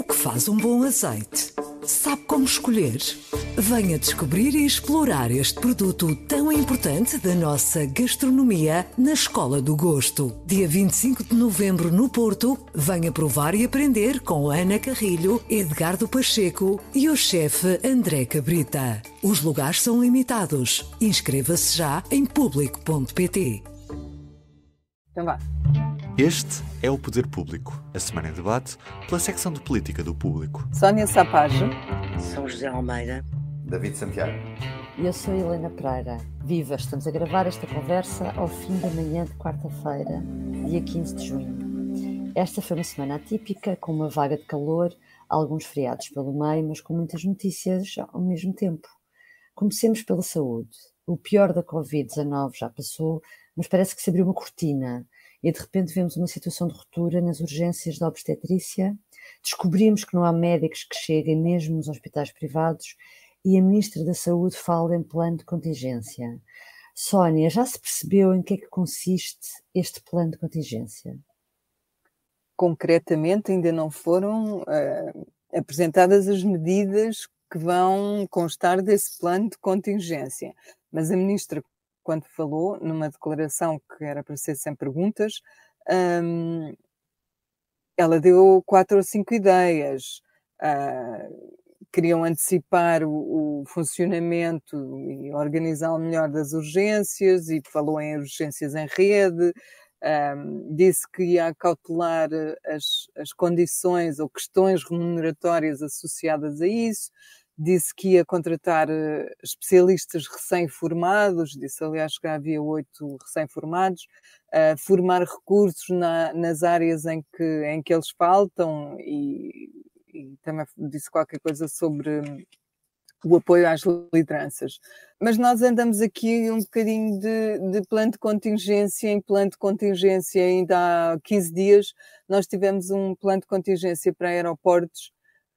O que faz um bom azeite? Sabe como escolher? Venha descobrir e explorar este produto tão importante da nossa gastronomia na Escola do Gosto. Dia 25 de novembro no Porto, venha provar e aprender com Ana Carrilho, Edgardo Pacheco e o chefe André Cabrita. Os lugares são limitados. Inscreva-se já em público.pt. Então vá. Este é o Poder Público, a semana em debate pela secção de política do público. Sónia Sapage. São José Almeida. David Santiago. E eu sou Helena Pereira. Viva, estamos a gravar esta conversa ao fim da manhã de quarta-feira, dia 15 de junho. Esta foi uma semana atípica, com uma vaga de calor, alguns feriados pelo meio, mas com muitas notícias ao mesmo tempo. Comecemos pela saúde. O pior da Covid-19 já passou, mas parece que se abriu uma cortina e de repente vemos uma situação de ruptura nas urgências da obstetrícia, descobrimos que não há médicos que cheguem mesmo nos hospitais privados e a Ministra da Saúde fala em plano de contingência. Sónia, já se percebeu em que é que consiste este plano de contingência? Concretamente, ainda não foram uh, apresentadas as medidas que vão constar desse plano de contingência. Mas a ministra quando falou, numa declaração que era para ser sem perguntas, um, ela deu quatro ou cinco ideias. Uh, queriam antecipar o, o, funcionamento e organizar o melhor das urgências e falou em urgências em rede, um, disse que ia cautelar eh, as, as condições ou questões remuneratórias associadas a isso disse que ia contratar eh, especialistas recém-formados, disse aliás que havia oito recém-formados, formar recursos na, nas áreas em que, em que eles faltam e, e também disse qualquer coisa sobre hum, o apoio às lideranças. Mas nós andamos aqui um bocadinho de, de, plano de contingência em plano de contingência. Ainda há 15 dias nós tivemos um plano de contingência para aeroportos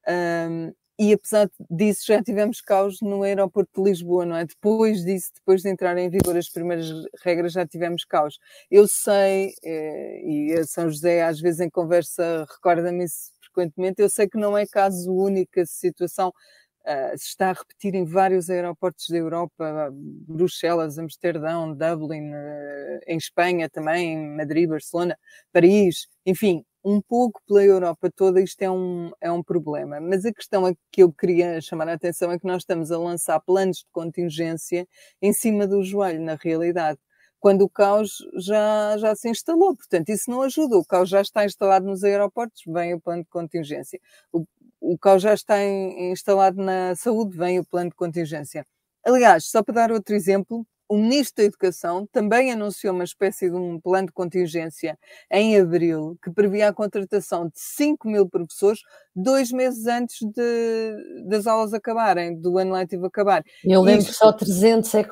um, e apesar disso já tivemos caos no aeroporto de Lisboa, não é? Depois disso, depois de entrar em vigor as primeiras regras, já tivemos caos. Eu sei, eh, e a São José às vezes em conversa recorda-me isso frequentemente, eu sei que não é caso único essa situação, Uh, se está a repetir em vários aeroportos da Europa, Bruxelas, Amsterdão, Dublin, uh, em Espanha também, em Madrid, Barcelona, Paris, enfim, um pouco pela Europa toda isto é um, é um problema. Mas a questão a que eu queria chamar a atenção é que nós estamos a lançar planos de contingência em cima do joelho, na realidade, quando o caos já, já se instalou. Portanto, isso não ajuda. O caos já está instalado nos aeroportos, vem o plano de contingência. O, o caos já está instalado na saúde, vem o plano de contingência. Aliás, só para dar outro exemplo, o Ministro da Educação também anunciou uma espécie de um plano de contingência em abril, que previa a contratação de 5 mil professores dois meses antes de, das aulas acabarem, do ano letivo acabar. Eu lembro Isto... só 300 é que,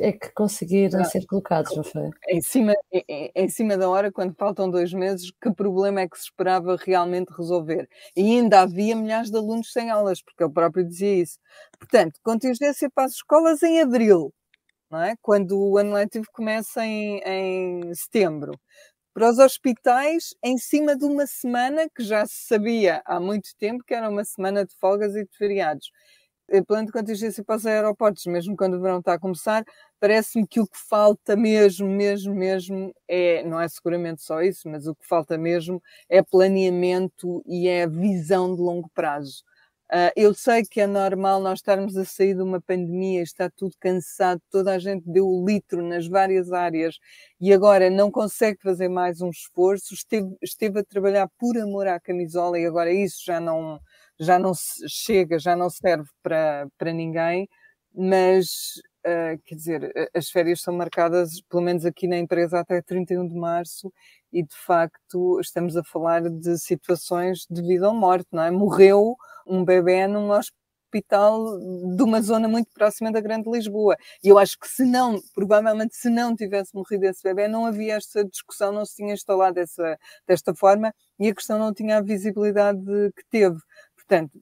é que conseguiram não, ser colocados, não foi? Em cima, em, em cima da hora, quando faltam dois meses, que problema é que se esperava realmente resolver? E ainda havia milhares de alunos sem aulas, porque ele próprio dizia isso. Portanto, contingência para as escolas em abril é? quando o ano letivo começa em, em setembro. Para os hospitais, em cima de uma semana que já se sabia há muito tempo que era uma semana de folgas e de feriados eh, plano de contingência para os aeroportos, mesmo quando o verão está a começar, parece-me que o que falta mesmo, mesmo, mesmo é, não é seguramente só isso, mas o que falta mesmo é planeamento e é visão de longo prazo. Ah, eu sei que é normal nós estarmos a sair de uma pandemia, está tudo cansado, toda a gente deu o litro nas várias áreas e agora não consegue fazer mais um esforço, esteve, esteve a trabalhar por amor à camisola e agora isso já não, já não chega, já não serve para, para ninguém, mas Uh, quer dizer, as férias são marcadas, pelo menos aqui na empresa, até 31 de março, e de facto estamos a falar de situações de vida ou morte, não é? Morreu um bebê num hospital de uma zona muito próxima da Grande Lisboa. E eu acho que se não, provavelmente se não tivesse morrido esse bebê, não havia essa discussão, não se tinha instalado essa, desta forma e a questão não tinha a visibilidade que teve. Portanto,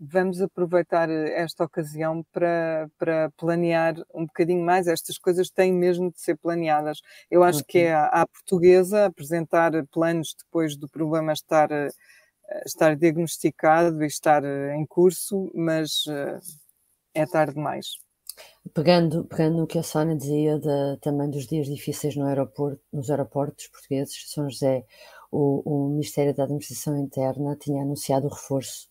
vamos aproveitar eh, esta ocasião para, para planear um bocadinho mais. Estas coisas têm mesmo de ser planeadas. Eu acho que é à portuguesa apresentar planos depois do problema estar eh, eh, estar diagnosticado e estar eh, em curso, mas eh, é tarde demais. Pegando, pegando o que a Sónia dizia de, também dos dias difíceis no aeroporto, nos aeroportos portugueses, São José, o, o Ministério da Administração Interna tinha anunciado o reforço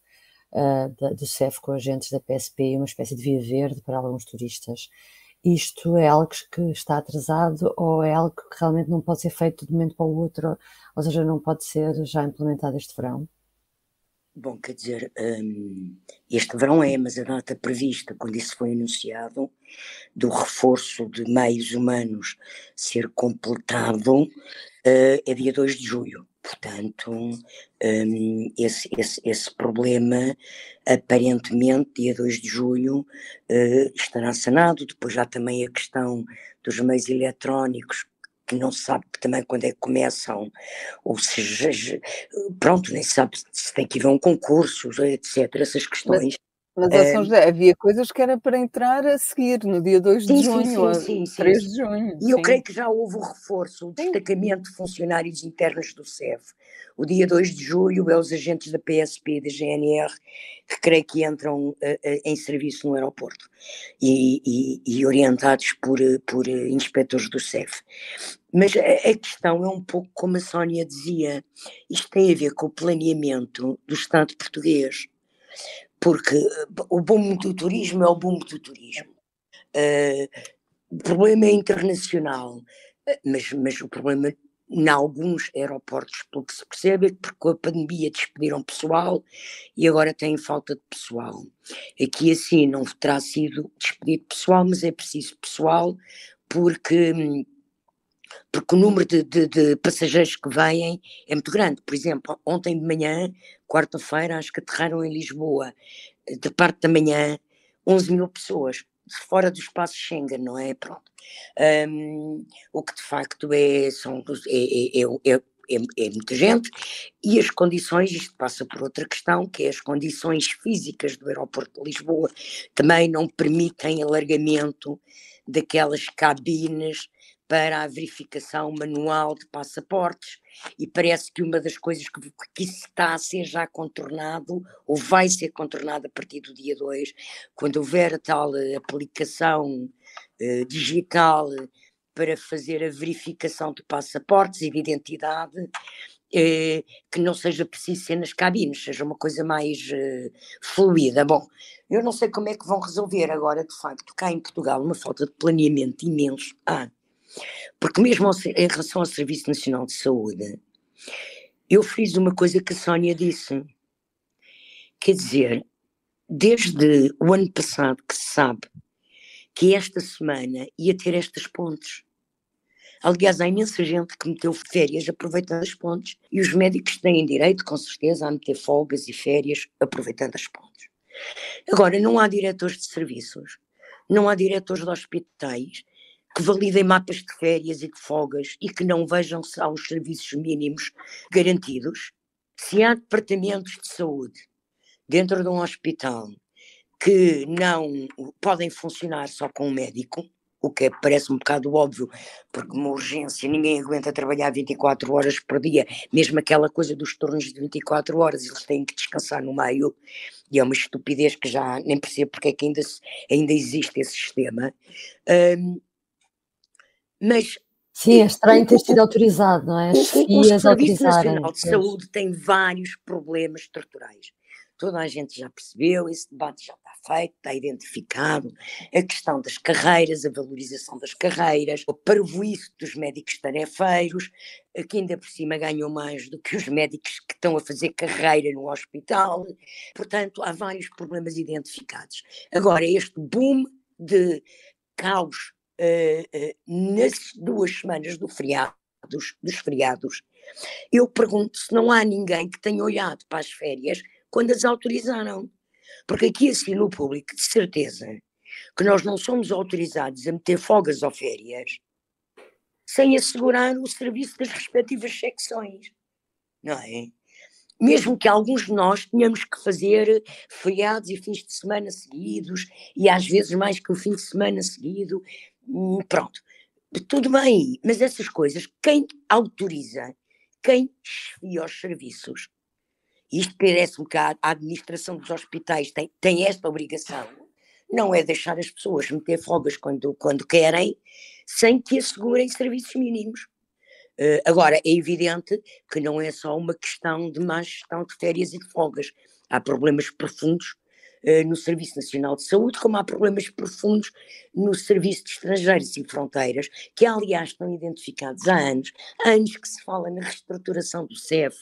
uh, da, do CEF com agentes da PSP, uma espécie de via verde para alguns turistas. Isto é algo que está atrasado ou é algo que realmente não pode ser feito de um momento para o outro, ou seja, não pode ser já implementado este verão? Bom, quer dizer, um, este verão é, mas a data prevista, quando isso foi anunciado, do reforço de meios humanos ser completado, uh, é dia 2 de julho. Portanto, um, esse, esse, esse problema, aparentemente, dia 2 de julho, uh, estará sanado. Depois há também a questão dos meios eletrónicos que não sabe também quando é que começam, ou se pronto, nem sabe se tem que ir a um concurso, etc. Essas questões. Mas mas é, São José, havia coisas que era para entrar a seguir, no dia 2 de sim, junho, sim, sim, 3 de junho. E eu creio que já houve o reforço, o destacamento de funcionários internos do SEF. O dia 2 de julho é os agentes da PSP e da GNR, que creio que entram uh, uh, em serviço no aeroporto, e, e, e orientados por, uh, por inspectores do SEF. Mas a, a questão é um pouco como a Sónia dizia, isto tem a ver com o planeamento do Estado português porque eh, o boom do turismo é o boom do turismo. Uh, o problema é internacional, eh, mas, mas o problema em alguns aeroportos, pelo que se percebe, é que porque com a pandemia despediram pessoal e agora têm falta de pessoal. Aqui assim não terá sido despedido pessoal, mas é preciso pessoal porque hum, porque o número de, de, de passageiros que vêm é muito grande. Por exemplo, ontem de manhã, quarta-feira, acho que aterraram em Lisboa, de parte da manhã, 11 mil pessoas fora do espaço Schengen, não é? Pronto. Um, o que de facto é, são, é, é, é, é, muita gente e as condições, isto passa por outra questão, que é as condições físicas do aeroporto de Lisboa também não permitem alargamento daquelas cabines para a verificação manual de passaportes e parece que uma das coisas que, que está a ser já contornado ou vai ser contornada a partir do dia 2, quando houver a tal eh, aplicação eh, digital eh, para fazer a verificação de passaportes e de identidade, que não seja preciso ser nas cabines, seja uma coisa mais eh, fluida. Bom, eu não sei como é que vão resolver agora, de facto, cá em Portugal, uma falta de planeamento imenso. Ah, porque mesmo ao, em relação ao Serviço Nacional de Saúde, eu fiz uma coisa que a Sónia disse. Quer dizer, desde o ano passado que se sabe que esta semana ia ter estas pontes. Aliás, há imensa gente que meteu férias aproveitando as pontes e os médicos têm direito, com certeza, a meter folgas e férias aproveitando as pontes. Agora, não há diretores de serviços, não há diretores de hospitais, que validem mapas de férias e de folgas e que não vejam se há os serviços mínimos garantidos, se há departamentos de saúde dentro de um hospital que não podem funcionar só com um médico, o que é, parece um bocado óbvio, porque uma urgência ninguém aguenta trabalhar 24 horas por dia, mesmo aquela coisa dos turnos de 24 horas, eles têm que descansar no meio, e é uma estupidez que já nem percebo porque é que ainda, ainda existe esse sistema. Um, mas Sim, é estranho ter sido autorizado, não é? As o, o Serviço Nacional de Saúde tem vários problemas estruturais. Toda a gente já percebeu, esse debate já está feito, está identificado. A questão das carreiras, a valorização das carreiras, o parvoíço dos médicos tarefeiros, que ainda por cima ganham mais do que os médicos que estão a fazer carreira no hospital. Portanto, há vários problemas identificados. Agora, este boom de caos eh, eh, nas duas semanas do feriado, dos, dos feriados, eu pergunto se não há ninguém que tenha olhado para as férias quando as autorizaram. Porque aqui assim no público, de certeza, que nós não somos autorizados a meter folgas ou férias sem assegurar o serviço das respectivas secções, não é? Mesmo que alguns de nós tenhamos que fazer feriados e fins de semana seguidos, e às vezes mais que um fim de semana seguido, Pronto, tudo bem, mas essas coisas, quem autoriza? Quem e os serviços? Isto parece-me que a administração dos hospitais tem, tem esta obrigação, não é deixar as pessoas meter folgas quando, quando querem, sem que assegurem serviços mínimos. Uh, agora, é evidente que não é só uma questão de má gestão de férias e de folgas. Há problemas profundos eh, no Serviço Nacional de Saúde, como há problemas profundos no Serviço de Estrangeiros e Fronteiras, que aliás estão identificados há anos, anos que se fala na reestruturação do CEF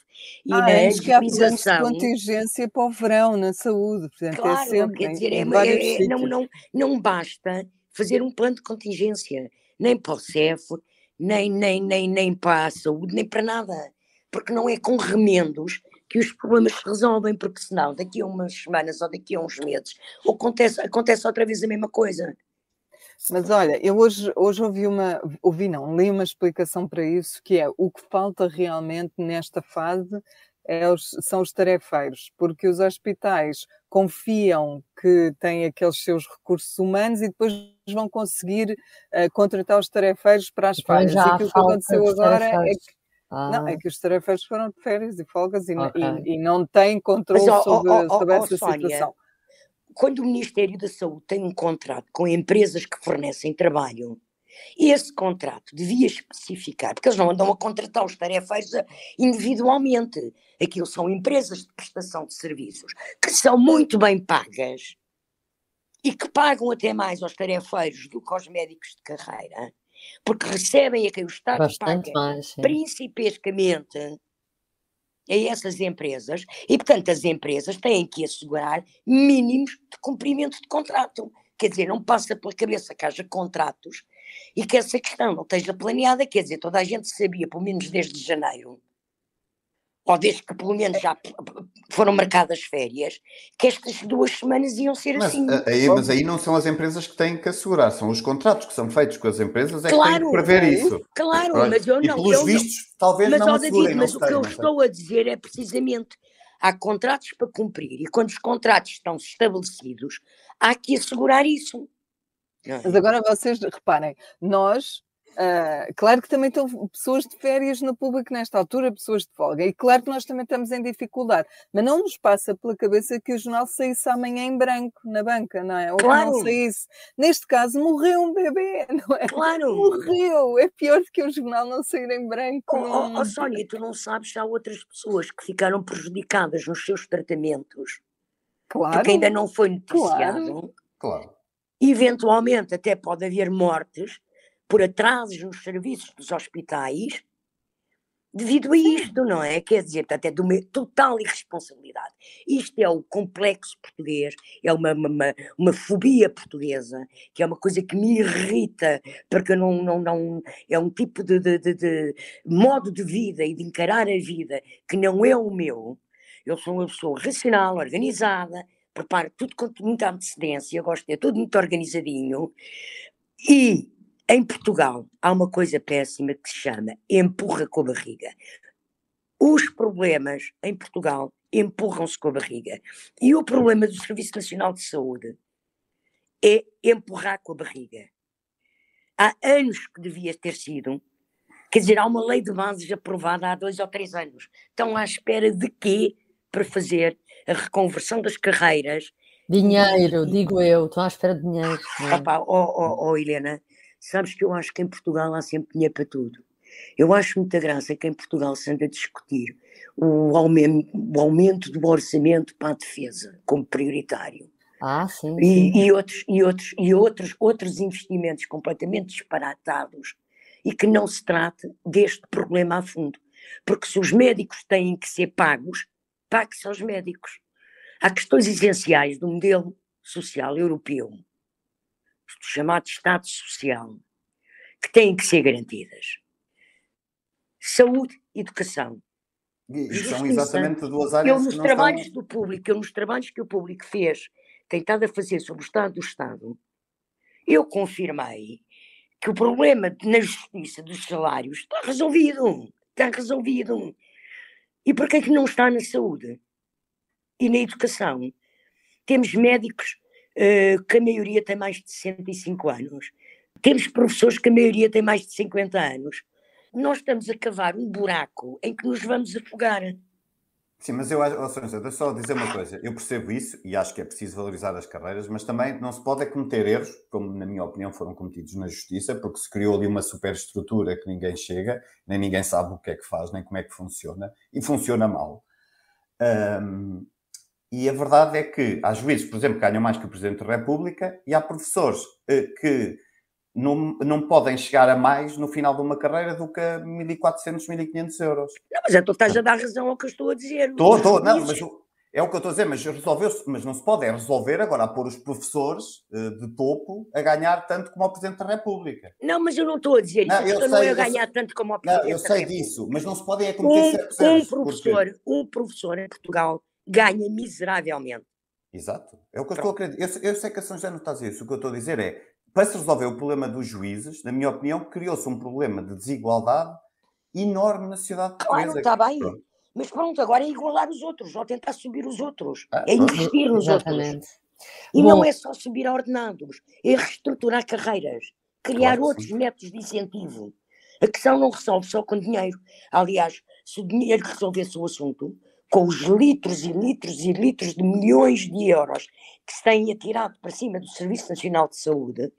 e há na anos que há planos de contingência para o verão na saúde, portanto é claro, é sempre, quer dizer, é, é, não, não, não basta fazer um plano de contingência, nem para o CEF, nem, nem, nem, nem para a saúde, nem para nada, porque não é com remendos que os problemas se resolvem, porque senão daqui a umas semanas ou daqui a uns meses acontece, acontece outra vez a mesma coisa. Mas olha, eu hoje, hoje ouvi uma, ouvi não, li uma explicação para isso, que é o que falta realmente nesta fase é os, são os tarefeiros, porque os hospitais confiam que têm aqueles seus recursos humanos e depois vão conseguir uh, contratar os tarefeiros para as então falhas. Aquilo que aconteceu agora é que ah. Não, é que os tarefeiros foram de férias e folgas e, okay. e, e não têm controle Mas, sobre, oh, oh, oh, essa Sónia, situação. Quando o Ministério da Saúde tem um contrato com empresas que fornecem trabalho, esse contrato devia especificar, porque eles não andam a contratar os tarefeiros eh, individualmente. Aquilo são empresas de prestação de serviços que são muito bem pagas e que pagam até mais aos tarefeiros do que aos médicos de carreira porque recebem a quem o Estado Bastante paga mais, principescamente a essas empresas e, portanto, as empresas têm que assegurar mínimos de cumprimento de contrato. Quer dizer, não passa pela cabeça que haja contratos e que essa questão não esteja planeada. Quer dizer, toda a gente sabia, pelo menos desde janeiro, ou desde que pelo menos já foram marcadas férias, que estas duas semanas iam ser mas, assim. Aí, mas aí não são as empresas que têm que assegurar, são os contratos que são feitos com as empresas é claro, que têm que prever isso. Claro, é, mas eu não. E pelos eu vistos, não, talvez mas, não assegurem. David, mas não o que eu estou a dizer é precisamente, há contratos para cumprir e quando os contratos estão estabelecidos, há que assegurar isso. É? Mas agora vocês reparem, nós Uh, claro que também estão pessoas de férias no público nesta altura, pessoas de folga, e claro que nós também estamos em dificuldade, mas não nos passa pela cabeça que o jornal saísse amanhã em branco na banca, não é? Ou claro. não saísse. Neste caso, morreu um bebê, não é? Claro! Morreu! É pior do que o jornal não sair em branco. Oh, oh, oh Sónia, tu não sabes, há outras pessoas que ficaram prejudicadas nos seus tratamentos. Claro. Porque ainda não foi noticiado. Claro. claro. Eventualmente, até pode haver mortes por atrasos nos serviços dos hospitais devido a isto, não é? Quer dizer, até é de uma total irresponsabilidade. Isto é o complexo português, é uma, uma, uma, fobia portuguesa, que é uma coisa que me irrita, porque não, não, não é um tipo de, de, de, de modo de vida e de encarar a vida que não é o meu. Eu sou uma pessoa racional, organizada, preparo tudo com muita antecedência, gosto de ter tudo muito organizadinho e em Portugal há uma coisa péssima que se chama empurra com a barriga. Os problemas em Portugal empurram-se com a barriga. E o problema do Serviço Nacional de Saúde é empurrar com a barriga. Há anos que devia ter sido. Quer dizer, há uma lei de bases aprovada há dois ou três anos. Estão à espera de quê para fazer a reconversão das carreiras? Dinheiro, e... digo eu, estão à espera de dinheiro. É? Opa, oh, oh, oh, Helena, Sabes que eu acho que em Portugal há sempre dinheiro para tudo. Eu acho muita graça que em Portugal se anda a discutir o aumento, o aumento do orçamento para a defesa como prioritário. Ah, sim. sim. E, e, outros, e, outros, e outros, outros investimentos completamente disparatados e que não se trate deste problema a fundo. Porque se os médicos têm que ser pagos, pague-se aos médicos. Há questões essenciais do modelo social europeu do chamado Estado Social, que têm que ser garantidas. Saúde, educação. E, educação são exatamente duas áreas eu, nos que trabalhos estão... do público, eu, nos trabalhos que o público fez, tentado a fazer sobre o Estado do Estado, eu confirmei que o problema na justiça dos salários está resolvido. Está resolvido. E porquê é que não está na saúde? E na educação? Temos médicos eh, que a maioria tem mais de 65 anos. Temos professores que a maioria tem mais de 50 anos. Nós estamos a cavar um buraco em que nos vamos afogar. Sim, mas eu, oh, Sra. só dizer uma coisa. Eu percebo isso e acho que é preciso valorizar as carreiras, mas também não se pode é cometer erros, como na minha opinião foram cometidos na Justiça, porque se criou ali uma superestrutura que ninguém chega, nem ninguém sabe o que é que faz, nem como é que funciona, e funciona mal. Um, e a verdade é que há juízes, por exemplo, que ganham mais que o Presidente da República e há professores eh, que não, não podem chegar a mais no final de uma carreira do que a 1.400, 1.500 euros. Não, mas é tu estás a dar razão ao que eu estou a dizer. Estou, estou, não, mas é o que eu estou a dizer, mas resolveu-se, mas não se pode é resolver agora a pôr os professores eh, de topo a ganhar tanto como o Presidente da República. Não, mas eu não estou a dizer não, isso, eu sei, não é ganhar tanto como o Presidente da não, eu sei disso, mas não se pode é cometer um, certos um professor, porque... um professor em Portugal ganha miseravelmente. Exato. É o que eu estou a querer Eu, eu sei que a São José não está a dizer isso. O que eu estou a dizer é, para se resolver o problema dos juízes, na minha opinião, criou-se um problema de desigualdade enorme na sociedade portuguesa. Claro, está bem. Pronto. Mas pronto, agora é igualar os outros, ou tentar subir os outros. Ah, é investir nos exatamente. outros. E Bom, não é só subir a ordenados, é reestruturar carreiras, criar claro, outros sim. métodos de incentivo. A questão não resolve só com dinheiro. Aliás, se o dinheiro resolvesse o assunto, com os litros e litros e litros de milhões de euros que se têm atirado para cima do Serviço Nacional de Saúde,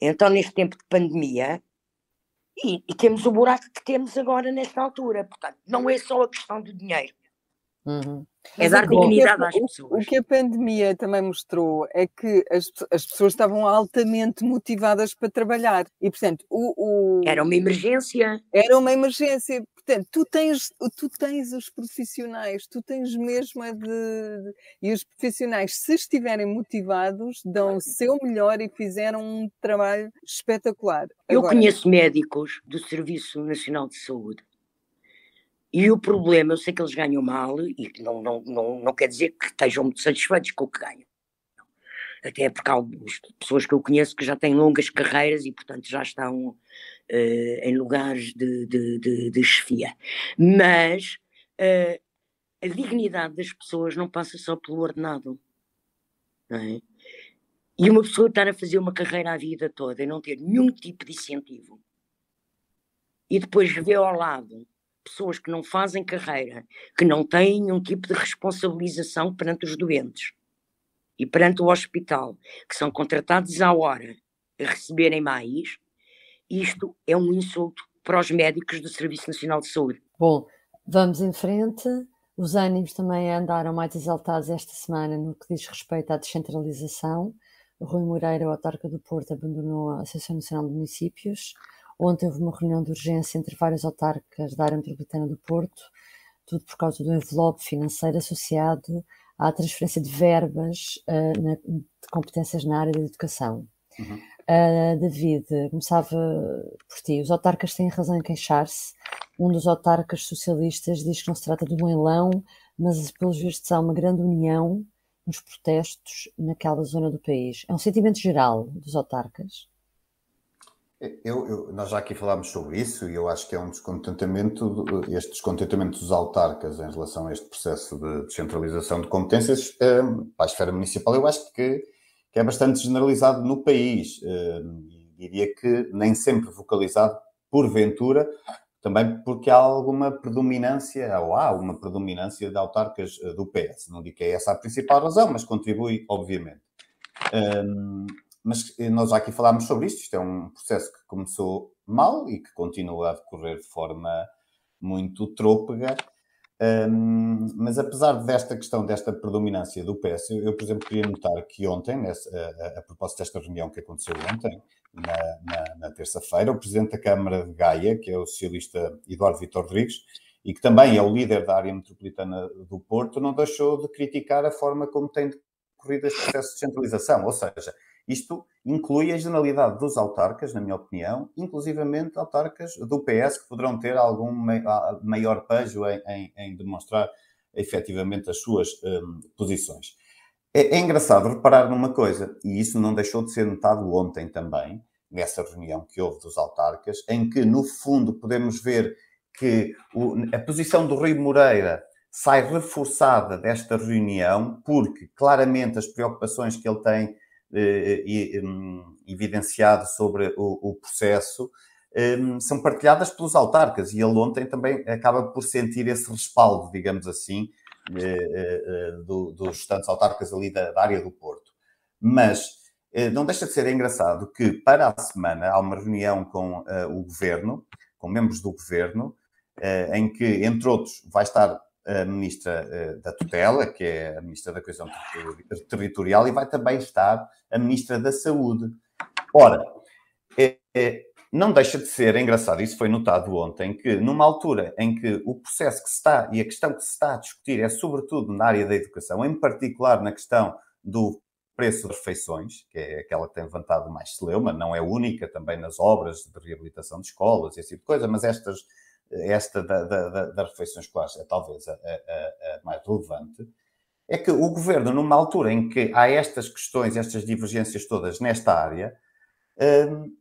então neste tempo de pandemia, e, e temos o buraco que temos agora nesta altura. Portanto, não é só a questão do dinheiro. Uhum. É dar dignidade às é pessoas. O que a pandemia também mostrou é que as, as pessoas estavam altamente motivadas para trabalhar. E, portanto, o, o... Era uma emergência. Era uma emergência. Portanto, tu tens, tu tens os profissionais, tu tens mesmo a de, E os profissionais, se estiverem motivados, dão o seu melhor e fizeram um trabalho espetacular. Agora, eu conheço médicos do Serviço Nacional de Saúde. E o problema, eu sei que eles ganham mal e não, não, não, não quer dizer que estejam muito satisfeitos com o que ganham até porque há algumas pessoas que eu conheço que já têm longas carreiras e, portanto, já estão uh, em lugares de, de, de, de chefia. Mas uh, a dignidade das pessoas não passa só pelo ordenado. É? E uma pessoa estar a fazer uma carreira a vida toda e não ter nenhum tipo de incentivo e depois ver ao lado pessoas que não fazem carreira, que não têm nenhum tipo de responsabilização perante os doentes, e perante o hospital, que são contratados à hora a receberem mais, isto é um insulto para os médicos do Serviço Nacional de Saúde. Bom, vamos em frente. Os ânimos também andaram mais exaltados esta semana no que diz respeito à descentralização. O Rui Moreira, o autarca do Porto, abandonou a Associação Nacional de Municípios. Ontem houve uma reunião de urgência entre vários autarcas da área metropolitana do Porto, tudo por causa do envelope financeiro associado à transferência de verbas uh, na, de competências na área da educação. Uhum. Uh, David, começava por ti. Os autarcas têm razão em queixar-se. Um dos autarcas socialistas diz que não se trata de um leilão, mas pelos vistos há uma grande união nos protestos naquela zona do país. É um sentimento geral dos autarcas? Eu, eu, nós já aqui falámos sobre isso e eu acho que é um descontentamento, este descontentamento dos autarcas em relação a este processo de descentralização de competências eh, para a esfera municipal, eu acho que, que é bastante generalizado no país. Eh, diria que nem sempre focalizado, porventura, também porque há alguma predominância, ou há uma predominância de autarcas eh, do PS. Não digo que é essa a principal razão, mas contribui, obviamente. Um, eh, mas eh, nós já aqui falámos sobre isto. Isto é um processo que começou mal e que continua a decorrer de forma muito trôpega. Um, mas apesar desta questão, desta predominância do PS, eu, por exemplo, queria notar que ontem, nessa, a, a, propósito desta reunião que aconteceu ontem, na, na, na terça-feira, o Presidente da Câmara de Gaia, que é o socialista Eduardo Vitor Rodrigues, e que também é o líder da área metropolitana do Porto, não deixou de criticar a forma como tem decorrido este processo de centralização. Ou seja, isto inclui a generalidade dos autarcas, na minha opinião, inclusivamente autarcas do PS que poderão ter algum maior pejo em, em, em demonstrar efetivamente as suas um, posições. É, é, engraçado reparar numa coisa, e isso não deixou de ser notado ontem também, nessa reunião que houve dos autarcas, em que, no fundo, podemos ver que o, a posição do Rui Moreira sai reforçada desta reunião, porque claramente as preocupações que ele tem eh, eh, hum, evidenciado sobre o, o processo, hum, são partilhadas pelos autarcas e ele ontem também acaba por sentir esse respaldo, digamos assim, eh, do, dos tantos autarcas ali da, da, área do Porto. Mas não deixa de ser engraçado que para a semana há uma reunião com o governo, com membros do governo, em que, entre outros, vai estar a ministra eh, da tutela, que é a ministra da coesão territorial, e vai também estar a ministra da saúde. Ora, é, é, não deixa de ser engraçado, isso foi notado ontem, que numa altura em que o processo que se está e a questão que se está a discutir é sobretudo na área da educação, em particular na questão do preço das refeições, que é aquela que tem levantado mais celeuma, não é única também nas obras de reabilitação de escolas e esse tipo de coisa, mas estas esta da, da, das refeições escolares é talvez a, a, a, mais relevante, é que o governo, numa altura em que há estas questões, estas divergências todas nesta área, um,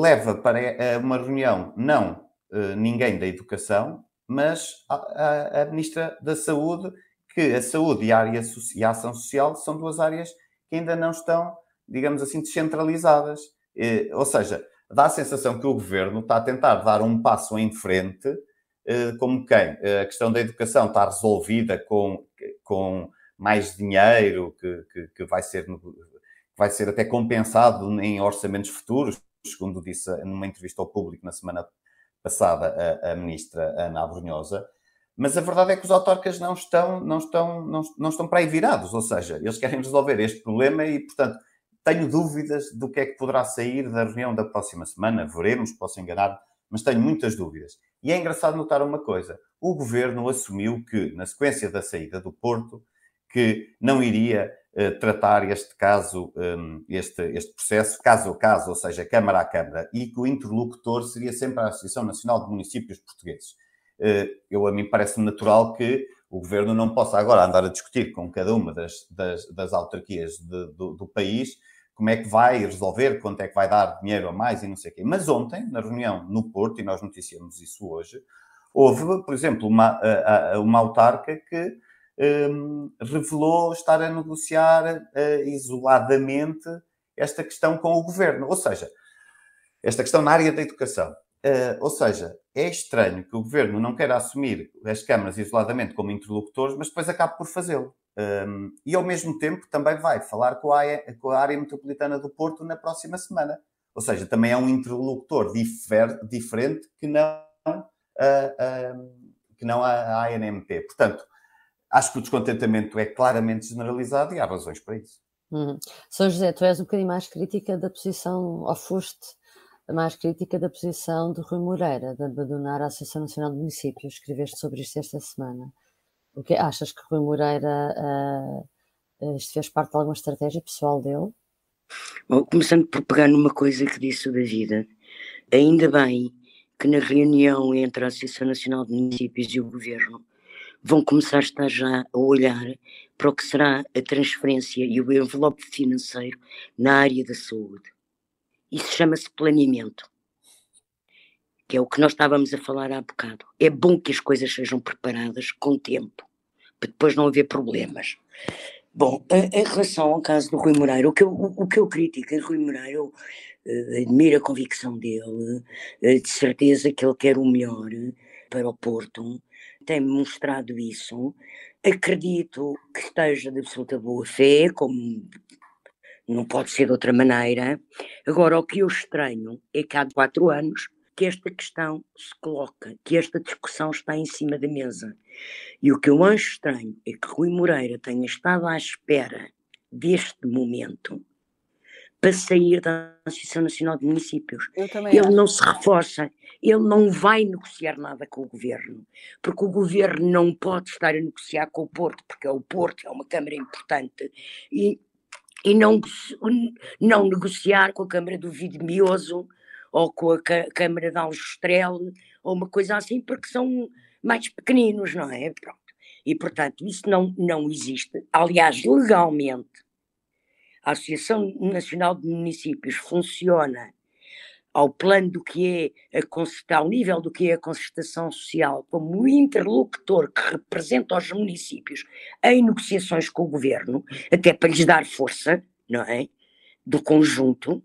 leva para eh, uma reunião não uh, ninguém da educação, mas a, a, a, Ministra da Saúde, que a saúde e a, área, e a ação social são duas áreas que ainda não estão, digamos assim, descentralizadas. Eh, ou seja, dá a sensação que o governo está a tentar dar um passo em frente, eh, como quem? Eh, a questão da educação está resolvida com, com mais dinheiro, que, que, que vai ser, que vai ser até compensado em orçamentos futuros, segundo disse numa entrevista ao público na semana passada a, a ministra Ana Abrunhosa. Mas a verdade é que os autarcas não estão, não, estão, não, não estão para aí virados, ou seja, eles querem resolver este problema e, portanto, tenho dúvidas do que é que poderá sair da reunião da próxima semana, veremos, posso enganar, mas tenho muitas dúvidas. E é engraçado notar uma coisa: o governo assumiu que, na sequência da saída do Porto, que não iria eh, tratar este caso, um, ehm, este, este processo, caso a caso, ou seja, Câmara a Câmara, e que o interlocutor seria sempre a Associação Nacional de Municípios Portugueses. Eh, eu, a mim parece natural que o governo não possa agora andar a discutir com cada uma das, das, das autarquias de, do, do país como é que vai resolver, quanto é que vai dar dinheiro a mais e não sei o quê. Mas ontem, na reunião no Porto, e nós noticiamos isso hoje, houve, por exemplo, uma, uma autarca que um, revelou estar a negociar uh, isoladamente esta questão com o governo. Ou seja, esta questão na área da educação. Uh, ou seja, é estranho que o governo não queira assumir as câmaras isoladamente como interlocutores, mas depois acabe por fazê-lo. Um, e ao mesmo tempo também vai falar com a, área, com a, área, metropolitana do Porto na próxima semana. Ou seja, também é um interlocutor difer, diferente que não, uh, uh, que não a, a ANMP. Portanto, acho que o descontentamento é claramente generalizado e há razões para isso. Uhum. São José, tu és um bocadinho mais crítica da posição, ou foste mais crítica da posição de Rui Moreira, de abandonar a Associação Nacional de Municípios. Escreveste sobre isto esta semana. O que achas que Rui Moreira uh, isto fez parte de alguma estratégia pessoal dele? Bom, começando por pegar numa coisa que disse o David, ainda bem que na reunião entre a Associação Nacional de Municípios e o Governo vão começar a estar já a olhar para o que será a transferência e o envelope financeiro na área da saúde. Isso chama-se planeamento que é o que nós estávamos a falar há bocado. É bom que as coisas sejam preparadas com tempo, para depois não haver problemas. Bom, em relação ao caso do Rui Moreira, o que eu, o, o que eu critico é em Rui Moreira, eu uh, admiro a convicção dele, uh, de certeza que ele quer o melhor eh, para o Porto, tem mostrado isso. Acredito que esteja de absoluta boa fé, como não pode ser de outra maneira. Agora, o que eu estranho é que há quatro anos que esta questão se coloca, que esta discussão está em cima da mesa. E o que eu acho estranho é que Rui Moreira tenha estado à espera deste momento para sair da Associação Nacional de Municípios. Ele acho. não se reforça, ele não vai negociar nada com o governo, porque o governo não pode estar a negociar com o Porto, porque o Porto é uma Câmara importante e, e não, não negociar com a Câmara do Vidmioso ou com a Câmara de Aljustrel, ou uma coisa assim, porque são mais pequeninos, não é? Pronto. E, portanto, isso não, não existe. Aliás, legalmente, a Associação Nacional de Municípios funciona ao plano do que é a ao nível do que é a concertação social, como o interlocutor que representa os municípios em negociações com o governo, até para lhes dar força, não é? Do conjunto,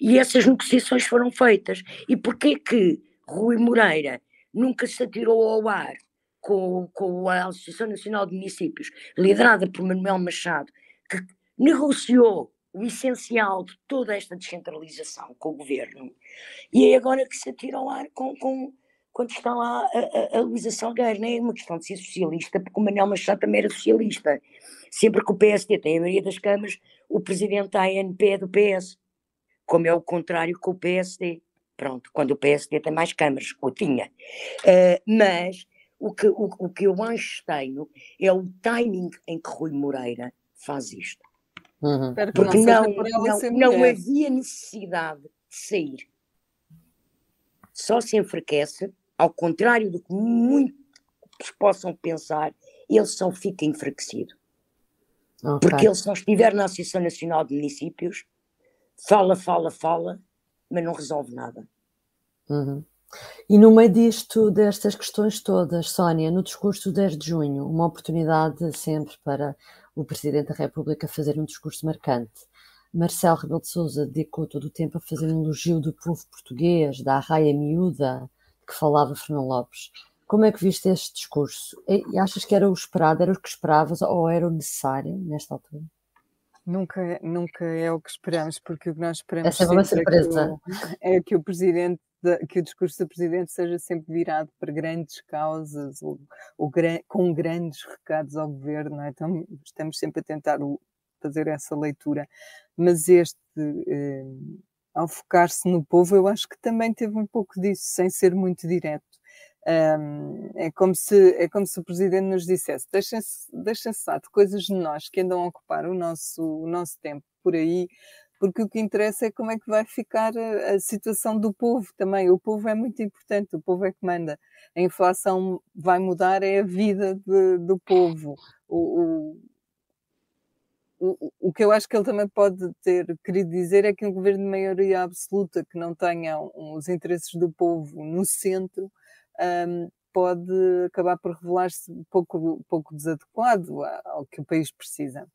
e essas negociações foram feitas. E porquê que Rui Moreira nunca se atirou ao ar com, com a Associação Nacional de Municípios, liderada por Manuel Machado, que negociou o essencial de toda esta descentralização com o governo, e é agora que se atira ao ar com, com quando está lá a, a, a Luísa Salgueiro, não né? é uma questão de ser socialista, porque o Manuel Machado também era socialista. Sempre que o PSD tem a maioria das câmaras, o presidente da ANP é do PS como é o contrário com o PSD. Pronto, quando o PSD tem mais câmaras, ou tinha. Uh, mas o que, o, o que eu acho estranho é o timing em que Rui Moreira faz isto. Uhum. Porque não, não, não, não havia necessidade de sair. Só se enfraquece, ao contrário do que muitos possam pensar, ele só fica enfraquecido. Okay. Porque ele, se não estiver na Associação Nacional de Municípios, fala, fala, fala, mas não resolve nada. Uhum. E no meio disto, destas questões todas, Sónia, no discurso 10 de junho, uma oportunidade sempre para o Presidente da República fazer um discurso marcante. Marcelo Rebelo de Sousa dedicou todo o tempo a fazer um elogio do povo português, da raia miúda que falava Fernando Lopes. Como é que viste este discurso? E achas que era o esperado, era o que esperavas ou era o necessário nesta altura? Nunca, nunca é o que esperamos, porque o que nós é esperamos Essa é uma surpresa. que, o, é que o presidente que o discurso do presidente seja sempre virado para grandes causas ou, ou com grandes recados ao governo. É? Então, estamos sempre a tentar fazer essa leitura. Mas este, eh, ao focar-se no povo, eu acho que também teve um pouco disso, sem ser muito direto. Um, é, como se, é como se o presidente nos dissesse: deixem-se deixem lá de coisas de nós que andam a ocupar o nosso, o nosso tempo por aí, porque o que interessa é como é que vai ficar eh, a, situação do povo também. O povo é muito importante, o povo é que manda. A inflação vai mudar, é a vida de, do povo. o, o, o que eu acho que ele também pode ter querido dizer é que um governo de maioria absoluta que não tenha os interesses do povo no centro um, pode acabar por revelar-se pouco, pouco desadequado ao que o país precisa.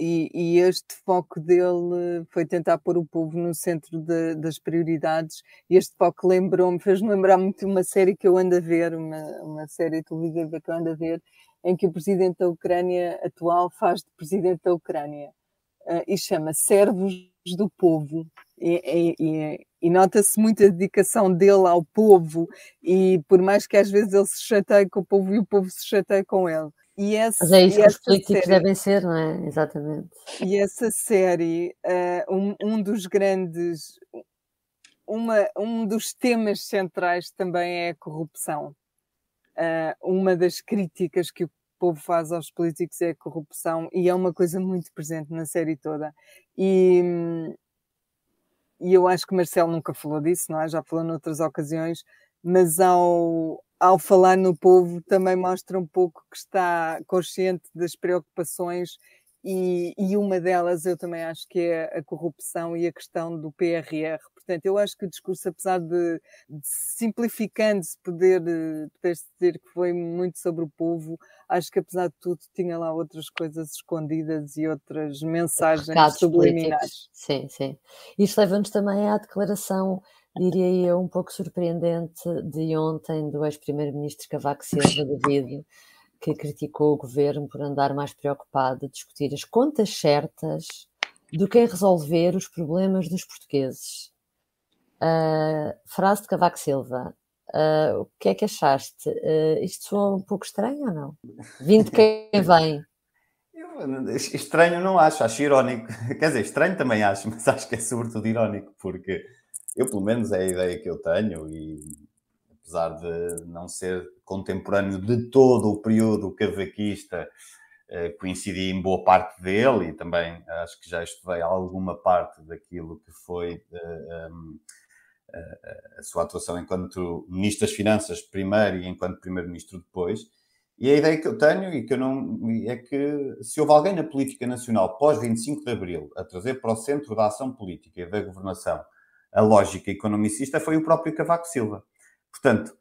E, e, este foco dele foi tentar pôr o povo no centro de, das prioridades. E este foco lembrou-me, fez-me lembrar muito uma série que eu ando a ver, uma, uma série televisiva que eu ando a ver, em que o presidente da Ucrânia atual faz de presidente da Ucrânia uh, e chama Servos do Povo e, e, e nota-se muita dedicação dele ao povo e por mais que às vezes ele se chateie com o povo e o povo se chateie com ele. E essa, Mas é isso que os políticos série, devem ser, não é? Exatamente. E essa série, uh, um, um dos grandes, uma, um dos temas centrais também é a corrupção. Uh, uma das críticas que o povo faz aos políticos é a corrupção e é uma coisa muito presente na série toda. E, hum, e eu acho que Marcelo nunca falou disso, não é? Já falou noutras ocasiões, mas ao, ao falar no povo também mostra um pouco que está consciente das preocupações e, e, uma delas eu também acho que é a corrupção e a questão do PRR, Portanto, eu acho que o discurso, apesar de, de simplificando-se, eh, poder, se dizer que foi muito sobre o povo, acho que apesar de tudo tinha lá outras coisas escondidas e outras mensagens Recados subliminares. Políticos. Sim, sim. Isto leva-nos também à declaração diria eu, um pouco surpreendente de ontem do ex-primeiro-ministro Cavaco Silva David, que criticou o governo por andar mais preocupado a discutir as contas certas do que em resolver os problemas dos portugueses. Uh, frase de Cavaco Silva. Uh, o que é que achaste? Uh, isto soa um pouco estranho ou não? Vindo quem vem. Eu, estranho não acho, acho irónico. Quer dizer, estranho também acho, mas acho que é sobretudo irónico, porque eu, pelo menos, é a ideia que eu tenho, e apesar de não ser contemporâneo de todo o período cavaquista, coincidi em boa parte dele e também acho que já estudei alguma parte daquilo que foi uh, um, a sua atuação enquanto Ministro das Finanças primeiro e enquanto Primeiro-Ministro depois. E a ideia que eu tenho e que eu não, é que se houve alguém na política nacional pós 25 de Abril a trazer para o centro da ação política e da governação a lógica economicista foi o próprio Cavaco Silva. Portanto,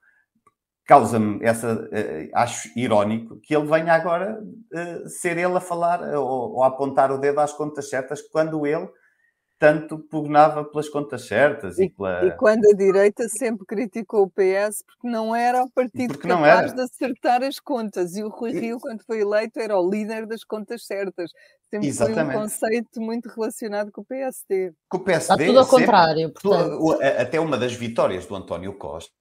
causa-me essa. Eh, acho irónico que ele venha agora eh, ser ele a falar ou, ou a apontar o dedo às contas certas quando ele tanto pugnava pelas contas certas e, e, pela... e quando a direita sempre criticou o PS porque não era o partido porque capaz de acertar as contas e o Rui Rio quando foi eleito era o líder das contas certas sempre Exatamente. foi um conceito muito relacionado com o PSD com o PSD Está tudo ao contrário portanto. até uma das vitórias do António Costa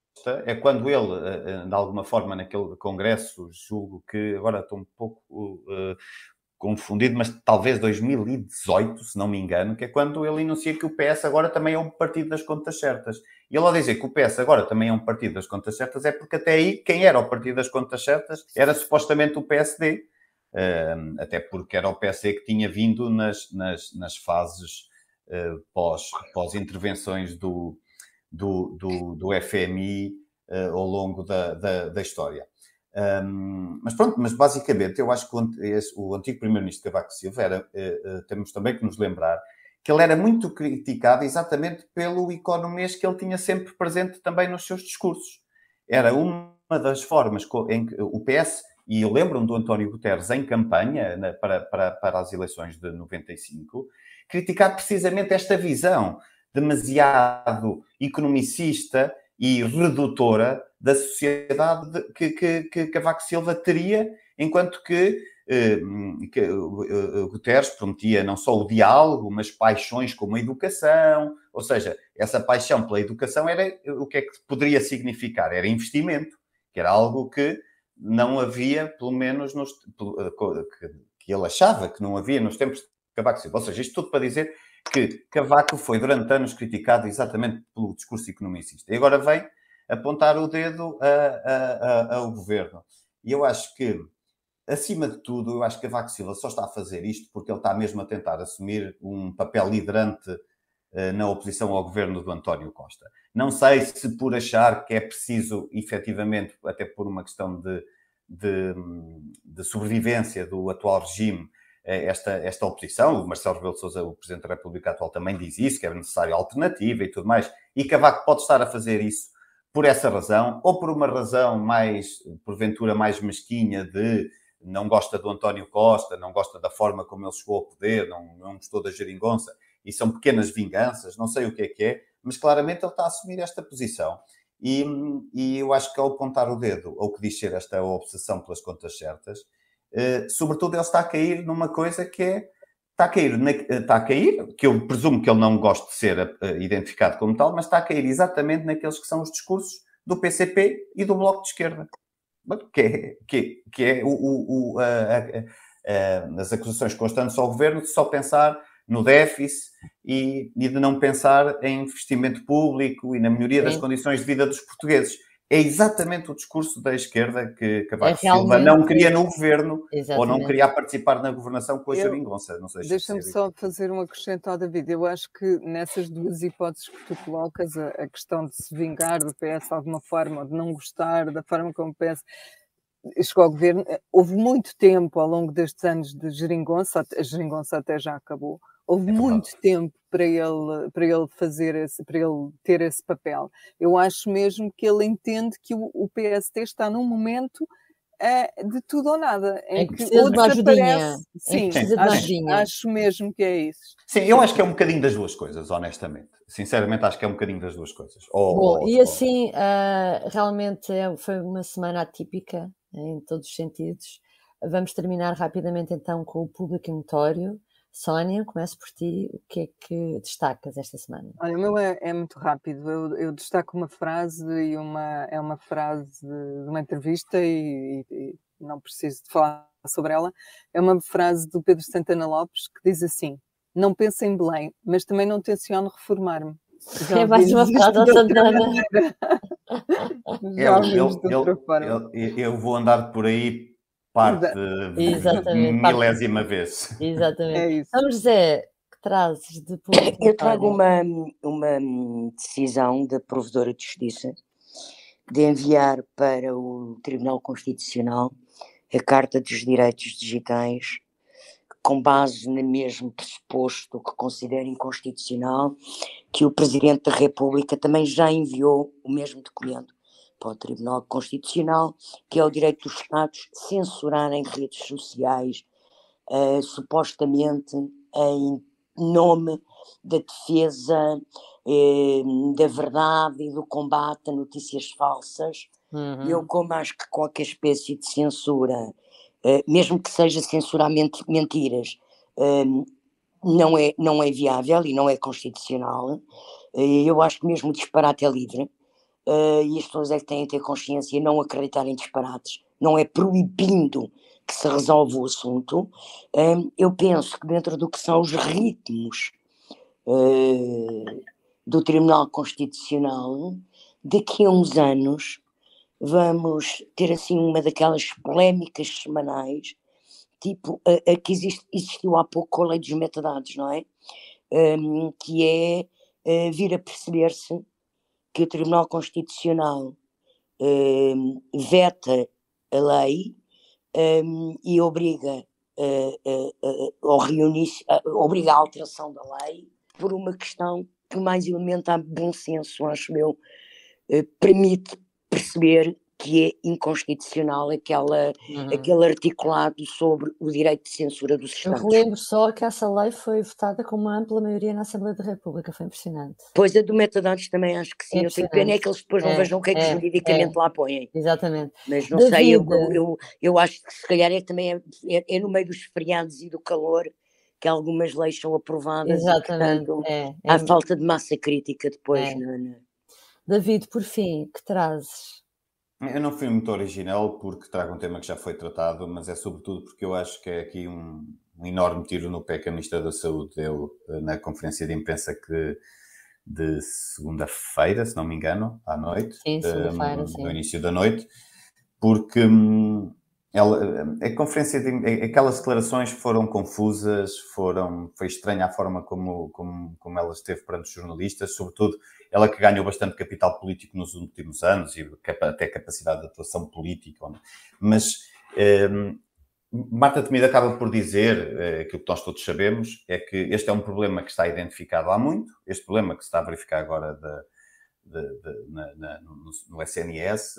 é quando ele, eh, eh, de alguma forma, naquele congresso, julgo que agora estou um pouco uh, confundido, mas talvez 2018, se não me engano, que é quando ele enuncia que o PS agora também é um partido das contas certas. E ele ao dizer que o PS agora também é um partido das contas certas é porque até aí quem era o partido das contas certas era supostamente o PSD, até porque era o PSD que tinha vindo nas, nas, nas fases eh, pós, pós intervenções do, do, do, do FMI eh, ao longo da, da, da história. Um, mas pronto, mas basicamente eu acho que o, esse, o antigo primeiro-ministro Cavaco Silva era, uh, uh, temos também que nos lembrar que ele era muito criticado exatamente pelo economês que ele tinha sempre presente também nos seus discursos. Era uma das formas em que o PS, e eu lembro-me do António Guterres em campanha na, para, para, para as eleições de 95, criticar precisamente esta visão demasiado economicista e redutora da sociedade que, que, que Cavaco Silva teria, enquanto que, eh, que eh, eh, Guterres prometia não só o diálogo, mas paixões como a educação, ou seja, essa paixão pela educação era eh, o que é que poderia significar? Era investimento, que era algo que não havia, pelo menos nos, eh, que ele achava que não havia nos tempos de Cavaco Silva. Ou seja, isto tudo para dizer que Cavaco foi durante anos criticado exatamente pelo discurso economicista. E agora vem apontar o dedo a, a, a, ao governo. E eu acho que, acima de tudo, eu acho que Cavaco Silva só está a fazer isto porque ele está mesmo a tentar assumir um papel liderante eh, na oposição ao governo do António Costa. Não sei se por achar que é preciso, efetivamente, até por uma questão de, de, de sobrevivência do atual regime, é, esta, esta oposição. O Marcelo Rebelo de Sousa, o Presidente da República atual, também diz isso, que é necessário alternativa e tudo mais. E Cavaco pode estar a fazer isso por essa razão, ou por uma razão mais, porventura, mais mesquinha de não gosta do António Costa, não gosta da forma como ele chegou ao poder, não, não gostou da geringonça, e são pequenas vinganças, não sei o que é que é, mas claramente ele está a assumir esta posição. E, e eu acho que ao apontar o dedo ou que diz ser esta obsessão pelas contas certas, eh, sobretudo, ele está a cair numa coisa que é. Está a, cair, na, eh, está a cair, que eu presumo que ele não goste de ser uh, identificado como tal, mas está a cair exatamente naqueles que são os discursos do PCP e do Bloco de Esquerda, que é, que, que é o, o, o a, a, as acusações constantes ao governo de só pensar no déficit e, e, de não pensar em investimento público e na melhoria Sim. das condições de vida dos portugueses é exatamente o discurso da esquerda que Cavaco é Silva não queria no governo exatamente. ou não queria participar na governação com a Jeringonça. Deixa-me é só fazer um ao David. Eu acho que nessas duas hipóteses que tu colocas, a, a questão de se vingar do PS de alguma forma, ou de não gostar da forma como o PS chegou ao governo, eh, houve muito tempo ao longo destes anos de Jeringonça, a Jeringonça até já acabou Houve é muito tempo para ele, para ele fazer esse, para ele ter esse papel. Eu acho mesmo que ele entende que o, o PST está num momento é de tudo ou nada. Em é que, que precisa de Sim, é acho, acho mesmo que é isso. Sim, eu acho que é um bocadinho das duas coisas, honestamente. Sinceramente, acho que é um bocadinho das duas coisas. Bom, e assim, uh, realmente é, foi uma semana atípica em todos os sentidos. Vamos terminar rapidamente então com o público notório. Sónia, começo por ti. O que é que destacas esta semana? Olha, o meu é, é muito rápido. Eu, eu, destaco uma frase e uma, é uma frase de uma entrevista e, e, não preciso de falar sobre ela. É uma frase do Pedro Santana Lopes que diz assim: Não penso em Belém, mas também não tenciono reformar-me. É mais uma frase ao Santana. Eu, eu, eu, eu vou andar por aí parte Exatamente. milésima vez. Exatamente. É isso. Então, que trazes de Eu trago uma, uma decisão da Provedora de Justiça de enviar para o Tribunal Constitucional a Carta dos Direitos Digitais com base no mesmo pressuposto que considera inconstitucional, que o Presidente da República também já enviou o mesmo documento para o Tribunal Constitucional, que é o direito dos Estados censurarem redes sociais, uh, supostamente em nome da defesa uh, da verdade e do combate a notícias falsas. Uhum. Eu, como acho que qualquer espécie de censura, uh, mesmo que seja censurar ment mentiras, não é, não é viável e não é constitucional. Eu acho que mesmo o disparate é livre uh, e as pessoas é que têm a ter consciência e não acreditar em disparates. Não é proibindo que se resolva o assunto. Um, ah, eu penso que dentro do que são os ritmos uh, do Tribunal Constitucional, daqui a uns anos vamos ter assim uma daquelas polémicas semanais, tipo a, a que existe, existiu há pouco com a lei dos metadados, não é? Um, que é uh, vir a perceber-se que o Tribunal Constitucional um, veta a lei um, e obriga, uh, eh, uh, eh, eh, uh, reunir, obriga a alteração da lei por uma questão que mais elementa bom senso, acho eu, permite perceber que é inconstitucional aquela, uhum. aquele articulado sobre o direito de censura dos Estados. Eu lembro só que essa lei foi votada com uma ampla maioria na Assembleia da República, foi impressionante. Pois a do metadados também acho que sim, é eu tenho pena é que eles depois é, não vejam o que é que é, é, juridicamente lá põem. Exatamente. Mas não sei, eu, eu, eh, eu, acho que se calhar é também é, é, é, no meio dos feriados e do calor que algumas leis são aprovadas Exatamente. E, há falta de massa crítica depois. Não, David, por fim, que trazes? Eu não fui muito original porque trago um tema que já foi tratado, mas é sobretudo porque eu acho que é aqui um, um enorme tiro no pé que a Ministra da Saúde deu eh, na conferência de imprensa que de segunda-feira, se não me engano, à noite, sim, eh, no início da noite, porque hum, ela, a conferência, de, aquelas declarações foram confusas, foram, foi estranha a forma como, como, como ela esteve perante os jornalistas, sobretudo ela que ganhou bastante capital político nos últimos anos e até capacidade de atuação política. Mas um, ehm, Marta Temida acaba por dizer eh, aquilo que nós todos sabemos, é que este é um problema que está identificado há muito, este problema que se está a verificar agora de, de, de, na, na, no, no, SNS,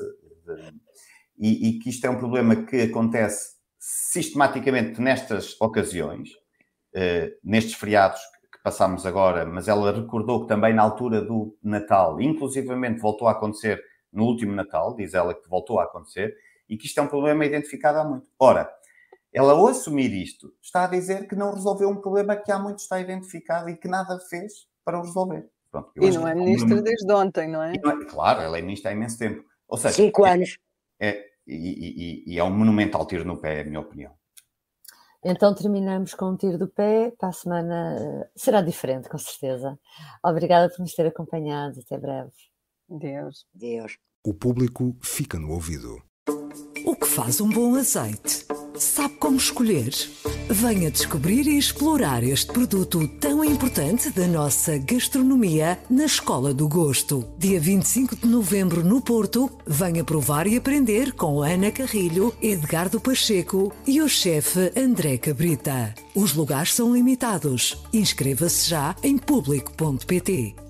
e, e que isto é um problema que acontece sistematicamente nestas ocasiões, eh, nestes feriados que passámos agora, mas ela recordou que também na altura do Natal, inclusivamente voltou a acontecer no último Natal, diz ela que voltou a acontecer, e que isto é um problema identificado há muito. Ora, ela ao assumir isto, está a dizer que não resolveu um problema que há muito está identificado e que nada fez para o resolver. Pronto, e não é, é ministra desde ontem, não é? Não é? Claro, ela é ministra há imenso tempo. Ou seja, Cinco é anos. É, e, e, e é um monumental tiro no pé, é a minha opinião. Então terminamos com um tiro do pé. Para a semana eh, será diferente, com certeza. Obrigada por nos ter acompanhado. Até breve. Deus. Deus. O público fica no ouvido. O que faz um bom azeite? Sabe como escolher? Venha descobrir e explorar este produto tão importante da nossa gastronomia na Escola do Gosto. Dia 25 de novembro no Porto, venha provar e aprender com Ana Carrilho, Edgardo Pacheco e o chefe André Cabrita. Os lugares são limitados. Inscreva-se já em público.pt.